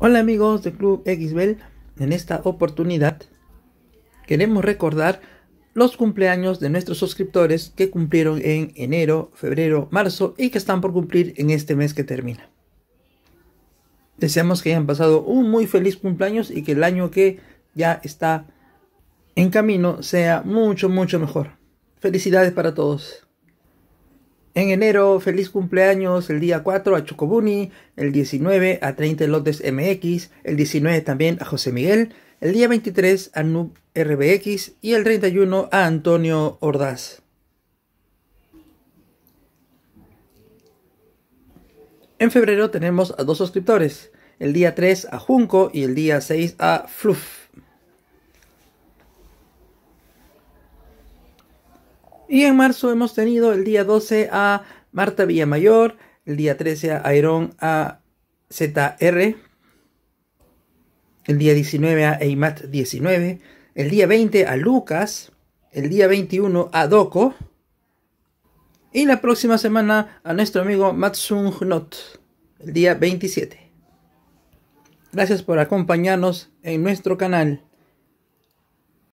Hola amigos de Club Xbel, en esta oportunidad queremos recordar los cumpleaños de nuestros suscriptores que cumplieron en enero, febrero, marzo y que están por cumplir en este mes que termina. Deseamos que hayan pasado un muy feliz cumpleaños y que el año que ya está en camino sea mucho, mucho mejor. Felicidades para todos. En enero, feliz cumpleaños el día 4 a Chocobuni, el 19 a 30 Lotes MX, el 19 también a José Miguel, el día 23 a Noob RBX y el 31 a Antonio Ordaz. En febrero tenemos a dos suscriptores, el día 3 a Junco y el día 6 a Fluff. Y en marzo hemos tenido el día 12 a Marta Villamayor, el día 13 a Iron a ZR, el día 19 a Eimat 19, el día 20 a Lucas, el día 21 a Doco y la próxima semana a nuestro amigo Matsung Not, el día 27. Gracias por acompañarnos en nuestro canal.